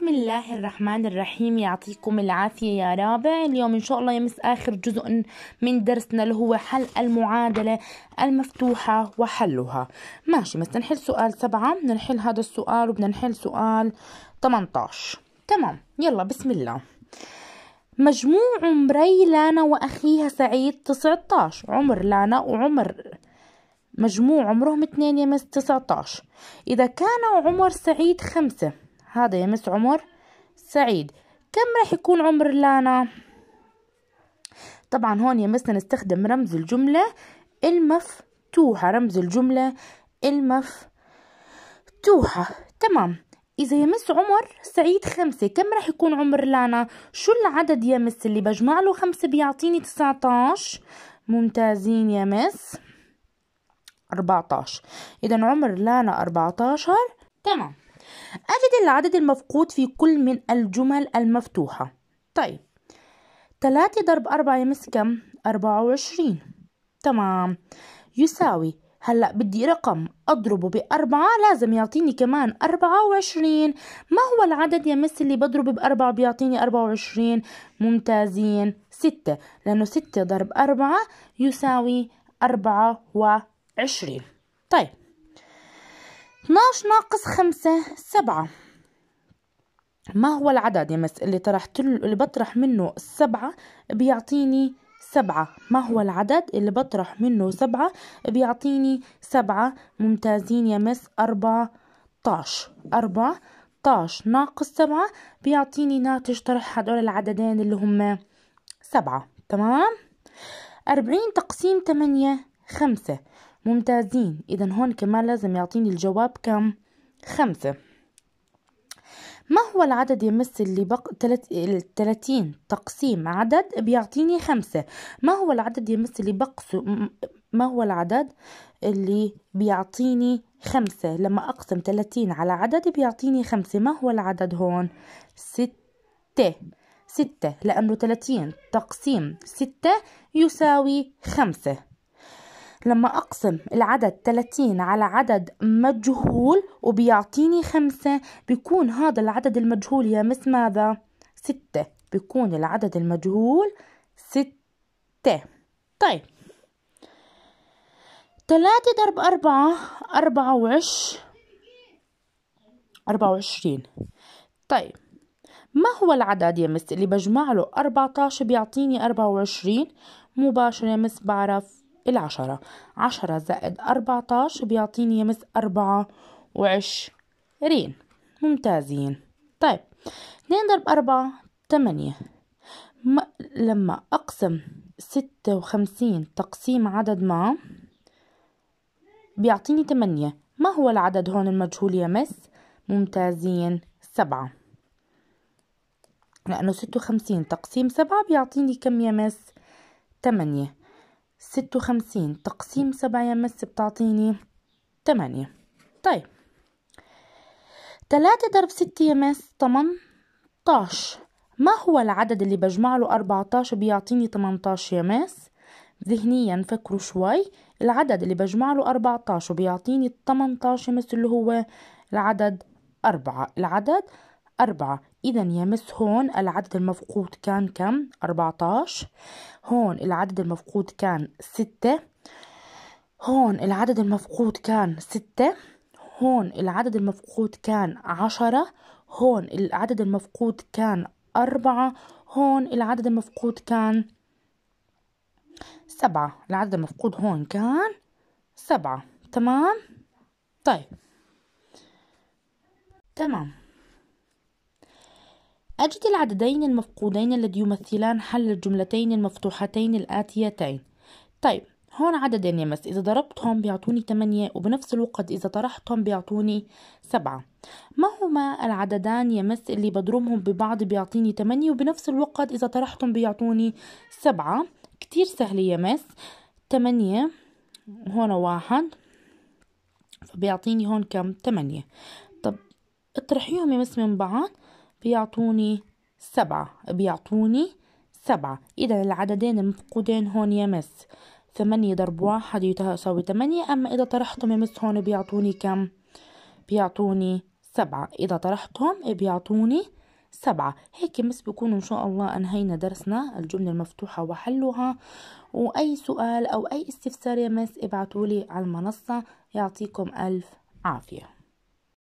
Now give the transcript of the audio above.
بسم الله الرحمن الرحيم يعطيكم العافية يا رابع اليوم إن شاء الله يمس آخر جزء من درسنا اللي هو حل المعادلة المفتوحة وحلها ماشي بس نحل سؤال سبعة بدنا نحل هذا السؤال وبدنا نحل سؤال 18 تمام يلا بسم الله مجموع عمري لانا وأخيها سعيد 19 عمر لانا وعمر مجموع عمرهم اتنين يمس 19 إذا كان عمر سعيد خمسة هذا يمس عمر سعيد كم راح يكون عمر لانا طبعا هون يمسنا نستخدم رمز الجملة المفتوحة رمز الجملة المفتوحة تمام إذا يمس عمر سعيد خمسة كم راح يكون عمر لانا شو العدد يا مس اللي بجمع له خمسة بيعطيني تسعتاش ممتازين يا مس أربعتاش إذا عمر لانا أربعتاشر تمام أجد العدد المفقود في كل من الجمل المفتوحة طيب 3 ضرب 4 يمس كم؟ 24 تمام يساوي هلأ بدي رقم أضربه بأربعة لازم يعطيني كمان أربعة وعشرين ما هو العدد يا مس اللي بضربه بأربعة بيعطيني أربعة وعشرين ممتازين ستة لأنه ستة ضرب أربعة يساوي أربعة وعشرين طيب 12 ناقص خمسة سبعة ما هو العدد يا مس اللي طرحت اللي بطرح منه 7 بيعطيني سبعة ما هو العدد اللي بطرح منه سبعة بيعطيني سبعة ممتازين يا مس أربعتاش طاش ناقص سبعة بيعطيني ناتج طرح هدول العددين اللي هم سبعة تمام أربعين تقسيم تمانية خمسة ممتازين إذا هون كمان لازم يعطيني الجواب كم خمسة ما هو العدد يمس اللي بق... تلت... التلاتين تقسيم عدد بيعطيني خمسة ما هو العدد يمس اللي بقسو ما هو العدد اللي بيعطيني خمسة لما أقسم تلاتين على عدد بيعطيني خمسة ما هو العدد هون ستة ستة لأنه تلاتين تقسيم ستة يساوي خمسة لما أقسم العدد 30 على عدد مجهول وبيعطيني خمسة بيكون هذا العدد المجهول يا مس ماذا؟ ستة بيكون العدد المجهول ستة طيب تلاتة ضرب أربعة أربعة وعش أربعة وعشرين طيب ما هو العدد يا مس اللي بجمع له 14 بيعطيني 24 مباشرة يا مس بعرف العشرة عشرة زائد أربعتاش بيعطيني مس أربعة وعشرين ممتازين طيب اتنين ضرب أربعة تمانية لما أقسم ستة وخمسين تقسيم عدد ما بيعطيني تمانية ما هو العدد هون المجهول يا مس ممتازين سبعة لأنه ستة وخمسين تقسيم سبعة بيعطيني كم يا مس تمانية ستة وخمسين تقسيم سبعة يمس بتعطيني تمانية طيب تلاتة ضرب ستة يمس مس تمنتاش ما هو العدد اللي بجمع له 14 بيعطيني 18 يمس؟ ذهنيا فكروا شوي العدد اللي بجمع له بيعطيني وبيعطيني 18 يمس اللي هو العدد أربعة العدد أربعة إذا يا مس هون العدد المفقود كان كم؟ أربعتاش هون العدد المفقود كان ستة هون العدد المفقود كان ستة هون العدد المفقود كان عشرة هون العدد المفقود كان أربعة هون العدد المفقود كان سبعة العدد المفقود هون كان سبعة تمام؟ طيب تمام أجد العددين المفقودين الذي يمثلان حل الجملتين المفتوحتين الآتيتين طيب هون عددين يا مس إذا ضربتهم بيعطوني 8 وبنفس الوقت إذا طرحتهم بيعطوني 7 ما هما العددان يا مس اللي بضربهم ببعض بيعطيني 8 وبنفس الوقت إذا طرحتهم بيعطوني 7 كتير سهل يا مس 8 هون واحد فبيعطيني هون كم 8 طب اطرحيهم يا مس من بعض بيعطوني سبعة بيعطوني سبعة إذا العددين المفقودين هون يمس ثمانية ضرب واحد يساوي تمانية أما إذا طرحتهم يمس هون بيعطوني كم بيعطوني سبعة إذا طرحتهم بيعطوني سبعة هيك مس بكون إن شاء الله أنهينا درسنا الجملة المفتوحة وحلها وأي سؤال أو أي استفسار يا مس ابعتولي على المنصة يعطيكم ألف عافية